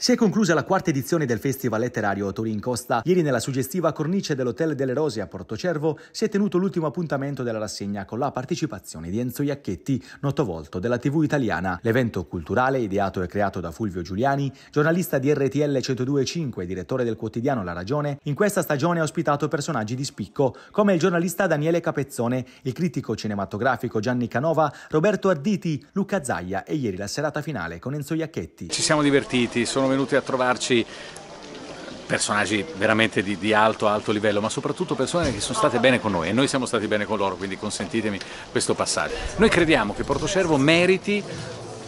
Si è conclusa la quarta edizione del Festival Letterario Torin Costa. Ieri nella suggestiva cornice dell'Hotel delle Rose a Portocervo si è tenuto l'ultimo appuntamento della rassegna con la partecipazione di Enzo Iacchetti, noto volto della TV italiana. L'evento culturale, ideato e creato da Fulvio Giuliani, giornalista di RTL 102.5 e direttore del quotidiano La Ragione, in questa stagione ha ospitato personaggi di spicco, come il giornalista Daniele Capezzone, il critico cinematografico Gianni Canova, Roberto Arditi, Luca Zaia e ieri la serata finale con Enzo Iacchetti. Ci siamo divertiti, sono venuti a trovarci personaggi veramente di, di, alto, alto livello, ma soprattutto persone che sono state bene con noi e noi siamo stati bene con loro, quindi consentitemi questo passaggio. Noi crediamo che Portocervo meriti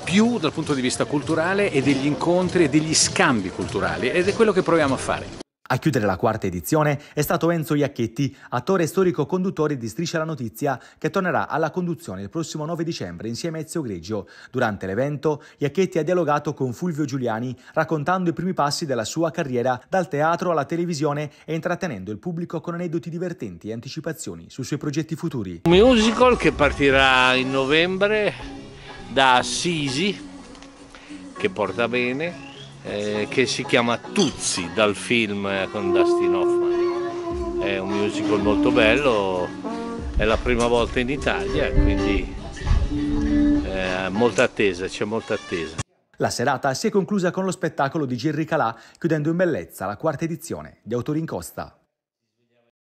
più dal punto di vista culturale e degli incontri e degli scambi culturali ed è quello che proviamo a fare. A chiudere la quarta edizione è stato Enzo Iacchetti, attore storico conduttore di Striscia la Notizia, che tornerà alla conduzione il prossimo 9 dicembre insieme a Ezio Greggio. Durante l'evento, Iacchetti ha dialogato con Fulvio Giuliani, raccontando i primi passi della sua carriera dal teatro alla televisione e intrattenendo il pubblico con aneddoti divertenti e anticipazioni sui suoi progetti futuri. Un musical che partirà in novembre da Assisi, che porta bene, eh, che si chiama Tuzzi dal film eh, con Dustin Hoffman. È un musical molto bello, è la prima volta in Italia, quindi eh, molta attesa, c'è molta attesa. La serata si è conclusa con lo spettacolo di Jerry Calà, chiudendo in bellezza la quarta edizione di Autori in Costa.